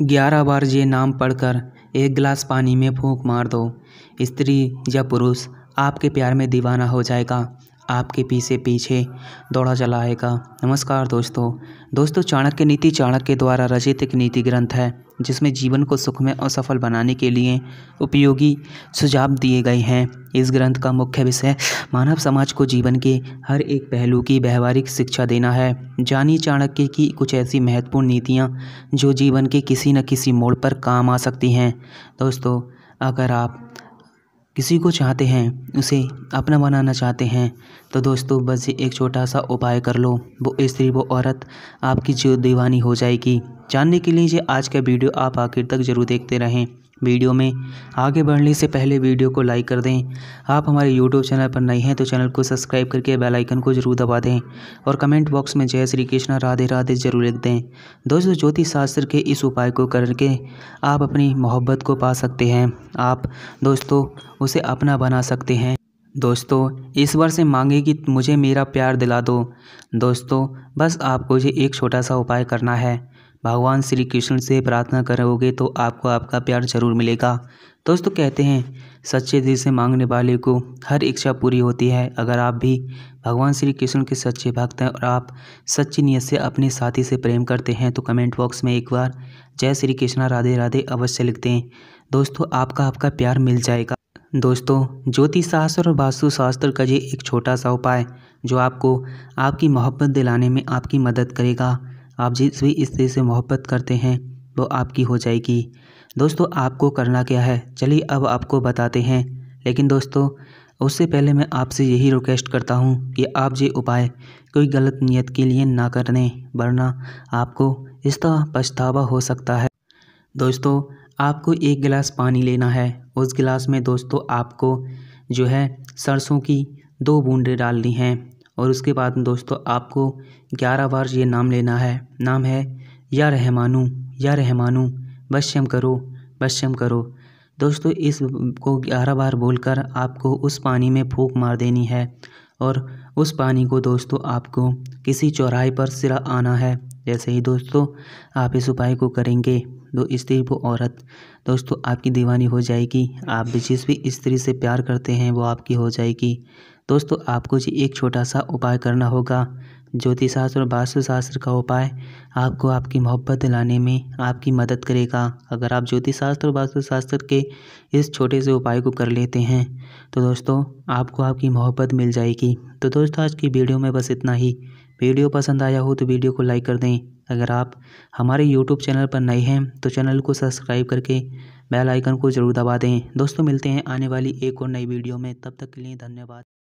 ग्यारह बार ये नाम पढ़कर एक गिलास पानी में फूँक मार दो स्त्री या पुरुष आपके प्यार में दीवाना हो जाएगा आपके पीछे पीछे दौड़ा चलाएगा नमस्कार दोस्तों दोस्तों चाणक्य नीति चाणक्य द्वारा रचित एक नीति ग्रंथ है जिसमें जीवन को सुखमय और सफल बनाने के लिए उपयोगी सुझाव दिए गए हैं इस ग्रंथ का मुख्य विषय मानव समाज को जीवन के हर एक पहलू की व्यवहारिक शिक्षा देना है जानी चाणक्य की कुछ ऐसी महत्वपूर्ण नीतियाँ जो जीवन के किसी न किसी मोड़ पर काम आ सकती हैं दोस्तों अगर आप किसी को चाहते हैं उसे अपना बनाना चाहते हैं तो दोस्तों बस एक छोटा सा उपाय कर लो वो स्त्री वो औरत आपकी जो दीवानी हो जाएगी जानने के लिए आज का वीडियो आप आखिर तक ज़रूर देखते रहें वीडियो में आगे बढ़ने से पहले वीडियो को लाइक कर दें आप हमारे यूट्यूब चैनल पर नए हैं तो चैनल को सब्सक्राइब करके बेल आइकन को जरूर दबा दें और कमेंट बॉक्स में जय श्री कृष्णा राधे राधे जरूर लिख दें दोस्तों ज्योतिष शास्त्र के इस उपाय को करके आप अपनी मोहब्बत को पा सकते हैं आप दोस्तों उसे अपना बना सकते हैं दोस्तों इस बार से मांगे कि मुझे मेरा प्यार दिला दो दोस्तों बस आपको ये एक छोटा सा उपाय करना है भगवान श्री कृष्ण से प्रार्थना करोगे तो आपको आपका प्यार जरूर मिलेगा दोस्तों कहते हैं सच्चे दिल से मांगने वाले को हर इच्छा पूरी होती है अगर आप भी भगवान श्री कृष्ण के सच्चे भक्त हैं और आप सच्ची नीयत से अपने साथी से प्रेम करते हैं तो कमेंट बॉक्स में एक बार जय श्री कृष्णा राधे राधे अवश्य लिखते हैं दोस्तों आपका आपका प्यार मिल जाएगा दोस्तों ज्योतिष शास्त्र और वास्तु शास्त्र का ये एक छोटा सा उपाय जो आपको आपकी मोहब्बत दिलाने में आपकी मदद करेगा आप जिस भी स्त्री से मोहब्बत करते हैं वो आपकी हो जाएगी दोस्तों आपको करना क्या है चलिए अब आपको बताते हैं लेकिन दोस्तों उससे पहले मैं आपसे यही रिक्वेस्ट करता हूँ कि आप ये उपाय कोई गलत नीयत के लिए ना कर दें वरना आपको इस तरह पछतावा हो सकता है दोस्तों आपको एक गिलास पानी लेना है उस गिलास में दोस्तों आपको जो है सरसों की दो बूंदें डालनी हैं और उसके बाद दोस्तों आपको ग्यारह बार ये नाम लेना है नाम है या रहमानू या रहमानू बस शम करो बस शम करो दोस्तों इस को ग्यारह बार बोलकर आपको उस पानी में फूक मार देनी है और उस पानी को दोस्तों आपको किसी चौराहे पर सिरा आना है जैसे ही दोस्तों आप इस उपाय को करेंगे दो स्त्री वो औरत दोस्तों आपकी दीवानी हो जाएगी आप जिस भी स्त्री से प्यार करते हैं वो आपकी हो जाएगी दोस्तों आपको जी एक छोटा सा उपाय करना होगा शास्त्र और वास्तुशास्त्र का उपाय आपको आपकी मोहब्बत दिलाने में आपकी मदद करेगा अगर आप ज्योतिष शास्त्र और वास्तुशास्त्र के इस छोटे से उपाय को कर लेते हैं तो दोस्तों आपको आपकी मोहब्बत मिल जाएगी तो दोस्तों आज की वीडियो में बस इतना ही वीडियो पसंद आया हो तो वीडियो को लाइक कर दें अगर आप हमारे यूट्यूब चैनल पर नए हैं तो चैनल को सब्सक्राइब करके बेल आइकन को ज़रूर दबा दें दोस्तों मिलते हैं आने वाली एक और नई वीडियो में तब तक के लिए धन्यवाद